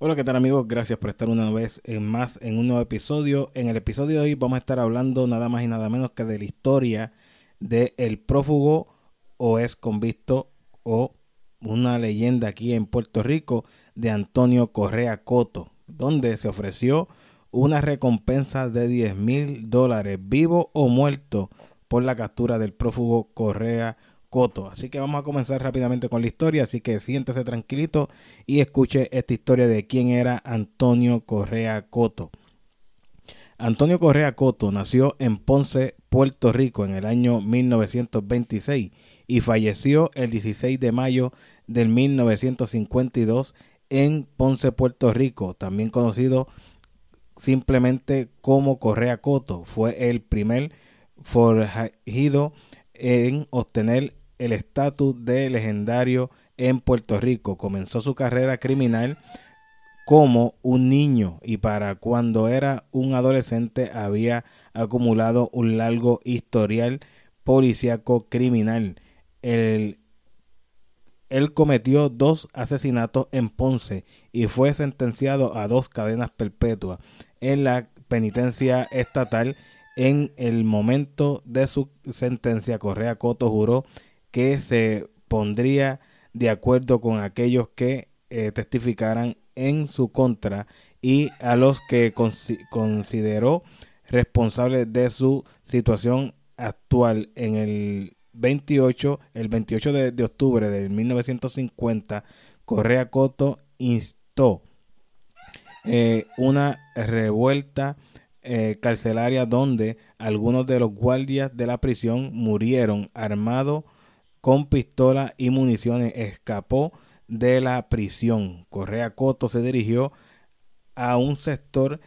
Hola, ¿qué tal amigos? Gracias por estar una vez eh, más en un nuevo episodio. En el episodio de hoy vamos a estar hablando nada más y nada menos que de la historia de el prófugo o es convicto o una leyenda aquí en Puerto Rico de Antonio Correa Coto, donde se ofreció una recompensa de 10 mil dólares vivo o muerto por la captura del prófugo Correa Coto. Así que vamos a comenzar rápidamente con la historia, así que siéntese tranquilito y escuche esta historia de quién era Antonio Correa Coto. Antonio Correa Coto nació en Ponce, Puerto Rico en el año 1926 y falleció el 16 de mayo del 1952 en Ponce, Puerto Rico, también conocido simplemente como Correa Coto. Fue el primer forjido en obtener el estatus de legendario en Puerto Rico. Comenzó su carrera criminal como un niño y para cuando era un adolescente había acumulado un largo historial policíaco criminal. El, él cometió dos asesinatos en Ponce y fue sentenciado a dos cadenas perpetuas en la penitencia estatal. En el momento de su sentencia, Correa Coto juró que se pondría de acuerdo con aquellos que eh, testificaran en su contra y a los que consideró responsables de su situación actual en el 28, el de, octubre de 1950, Correa Coto instó eh, una revuelta eh, carcelaria donde algunos de los guardias de la prisión murieron armados con pistola y municiones escapó de la prisión. Correa Coto se dirigió a un sector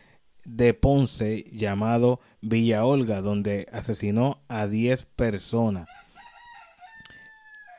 de Ponce llamado Villa Olga, donde asesinó a 10 personas.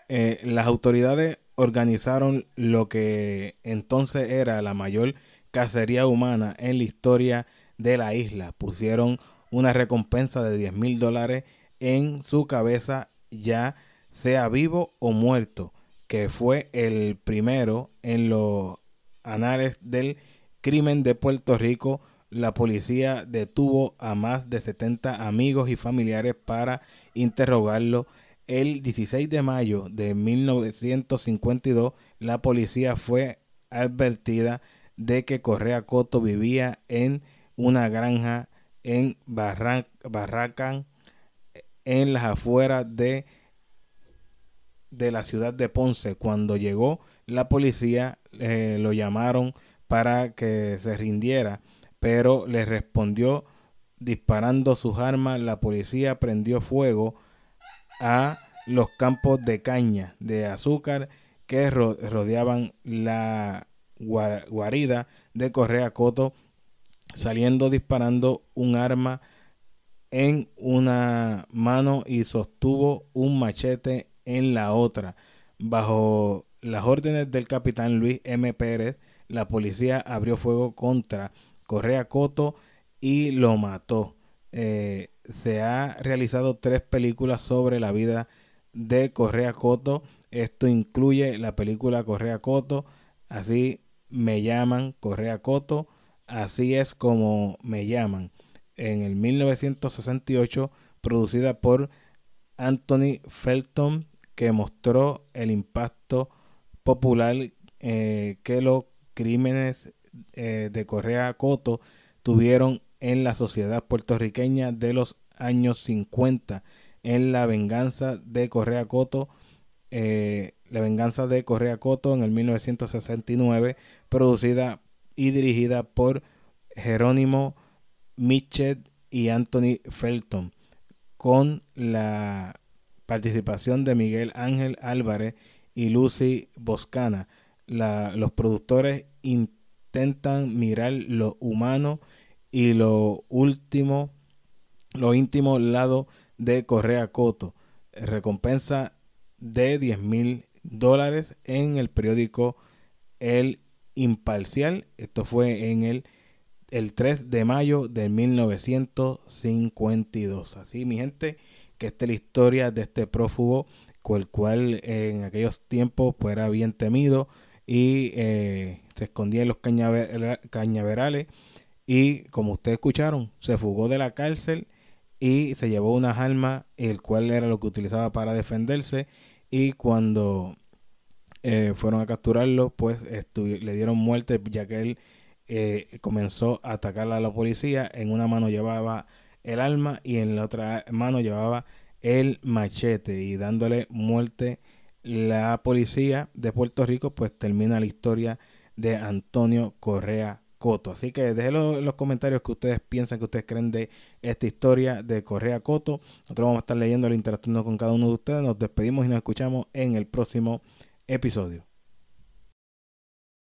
Eh, las autoridades organizaron lo que entonces era la mayor cacería humana en la historia de la isla. Pusieron una recompensa de 10 mil dólares en su cabeza ya sea vivo o muerto, que fue el primero en los anales del crimen de Puerto Rico. La policía detuvo a más de 70 amigos y familiares para interrogarlo. El 16 de mayo de 1952, la policía fue advertida de que Correa Coto vivía en una granja en Barracán, en las afueras de de la ciudad de Ponce. Cuando llegó la policía, eh, lo llamaron para que se rindiera, pero le respondió disparando sus armas. La policía prendió fuego a los campos de caña de azúcar que rodeaban la guarida de Correa Coto, saliendo disparando un arma en una mano y sostuvo un machete en la otra. Bajo las órdenes del capitán Luis M. Pérez, la policía abrió fuego contra Correa Coto y lo mató. Eh, se ha realizado tres películas sobre la vida de Correa Coto. Esto incluye la película Correa Coto, así me llaman Correa Coto, así es como me llaman, en el 1968, producida por Anthony Felton que mostró el impacto popular eh, que los crímenes eh, de Correa Coto tuvieron en la sociedad puertorriqueña de los años 50, en la venganza de Correa Coto, eh, la venganza de Correa Coto en el 1969, producida y dirigida por Jerónimo Mitchell y Anthony Felton, con la Participación de Miguel Ángel Álvarez y Lucy Boscana. los productores intentan mirar lo humano y lo último, lo íntimo lado de Correa Coto. Recompensa de 10 mil dólares en el periódico El Imparcial. Esto fue en el, el 3 de mayo de 1952. Así, mi gente que esta es la historia de este prófugo, el cual en aquellos tiempos fuera pues, era bien temido y eh, se escondía en los cañaverales y como ustedes escucharon, se fugó de la cárcel y se llevó unas armas, el cual era lo que utilizaba para defenderse y cuando eh, fueron a capturarlo, pues le dieron muerte ya que él eh, comenzó a atacar a la policía, en una mano llevaba el alma y en la otra mano llevaba el machete y dándole muerte la policía de Puerto Rico, pues termina la historia de Antonio Correa Coto. Así que déjenlo en los comentarios que ustedes piensan, que ustedes creen de esta historia de Correa Coto. Nosotros vamos a estar leyendo, interactuando con cada uno de ustedes. Nos despedimos y nos escuchamos en el próximo episodio.